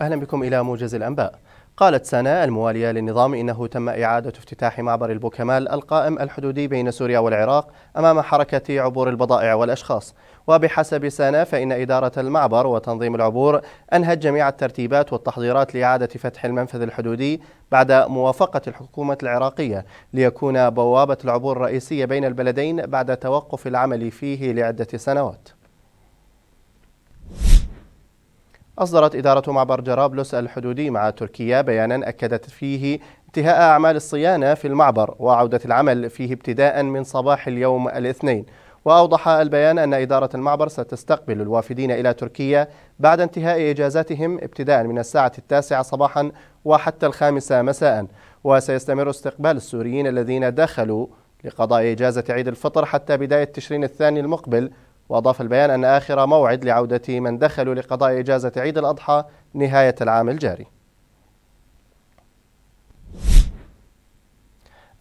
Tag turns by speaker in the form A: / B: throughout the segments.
A: أهلا بكم إلى موجز الأنباء قالت سانا الموالية للنظام إنه تم إعادة افتتاح معبر البوكمال القائم الحدودي بين سوريا والعراق أمام حركة عبور البضائع والأشخاص وبحسب سانا فإن إدارة المعبر وتنظيم العبور أنهت جميع الترتيبات والتحضيرات لإعادة فتح المنفذ الحدودي بعد موافقة الحكومة العراقية ليكون بوابة العبور الرئيسية بين البلدين بعد توقف العمل فيه لعدة سنوات أصدرت إدارة معبر جرابلس الحدودي مع تركيا بيانا أكدت فيه انتهاء أعمال الصيانة في المعبر وعودة العمل فيه ابتداء من صباح اليوم الاثنين وأوضح البيان أن إدارة المعبر ستستقبل الوافدين إلى تركيا بعد انتهاء إجازاتهم ابتداء من الساعة التاسعة صباحا وحتى الخامسة مساء وسيستمر استقبال السوريين الذين دخلوا لقضاء إجازة عيد الفطر حتى بداية تشرين الثاني المقبل وأضاف البيان أن آخر موعد لعودة من دخلوا لقضاء إجازة عيد الأضحى نهاية العام الجاري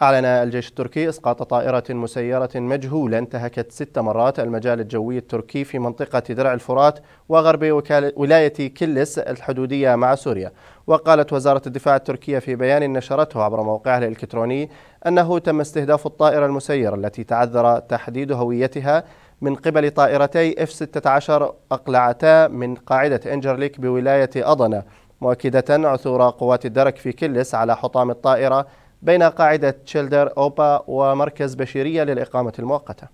A: أعلن الجيش التركي إسقاط طائرة مسيرة مجهولة انتهكت ست مرات المجال الجوي التركي في منطقة درع الفرات وغرب ولاية كلس الحدودية مع سوريا وقالت وزارة الدفاع التركية في بيان نشرته عبر موقعها الإلكتروني أنه تم استهداف الطائرة المسيرة التي تعذر تحديد هويتها من قبل طائرتي اف 16 اقلعتا من قاعده انجرليك بولايه اضنا مؤكده عثور قوات الدرك في كلس على حطام الطائره بين قاعده تشيلدر اوبا ومركز بشيريه للاقامه المؤقته.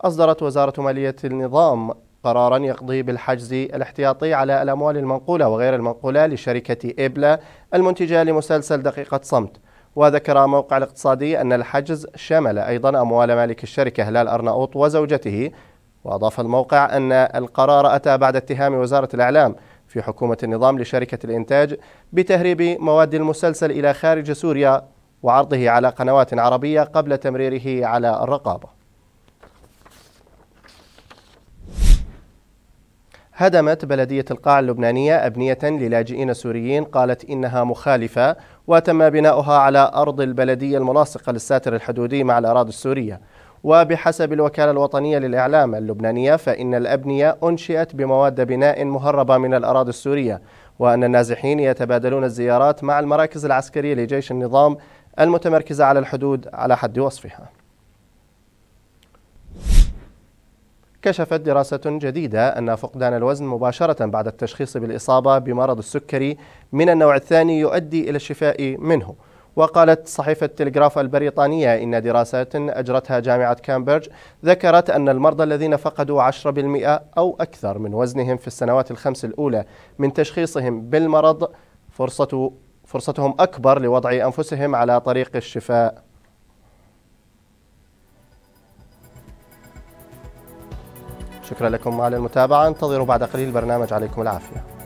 A: أصدرت وزارة مالية النظام قرارا يقضي بالحجز الاحتياطي على الأموال المنقولة وغير المنقولة لشركة إبلا المنتجة لمسلسل دقيقة صمت وذكر موقع الاقتصادي أن الحجز شمل أيضا أموال مالك الشركة هلال أرناؤوط وزوجته وأضاف الموقع أن القرار أتى بعد اتهام وزارة الإعلام في حكومة النظام لشركة الإنتاج بتهريب مواد المسلسل إلى خارج سوريا وعرضه على قنوات عربية قبل تمريره على الرقابة هدمت بلدية القاع اللبنانية أبنية للاجئين سوريين قالت إنها مخالفة وتم بناؤها على أرض البلدية الملاصقة للساتر الحدودي مع الأراضي السورية وبحسب الوكالة الوطنية للإعلام اللبنانية فإن الأبنية أنشئت بمواد بناء مهربة من الأراضي السورية وأن النازحين يتبادلون الزيارات مع المراكز العسكرية لجيش النظام المتمركزة على الحدود على حد وصفها كشفت دراسة جديدة أن فقدان الوزن مباشرة بعد التشخيص بالإصابة بمرض السكري من النوع الثاني يؤدي إلى الشفاء منه وقالت صحيفة تلغراف البريطانية إن دراسات أجرتها جامعة كامبرج ذكرت أن المرضى الذين فقدوا 10% أو أكثر من وزنهم في السنوات الخمس الأولى من تشخيصهم بالمرض فرصة فرصتهم أكبر لوضع أنفسهم على طريق الشفاء شكرا لكم على المتابعة انتظروا بعد قليل برنامج عليكم العافية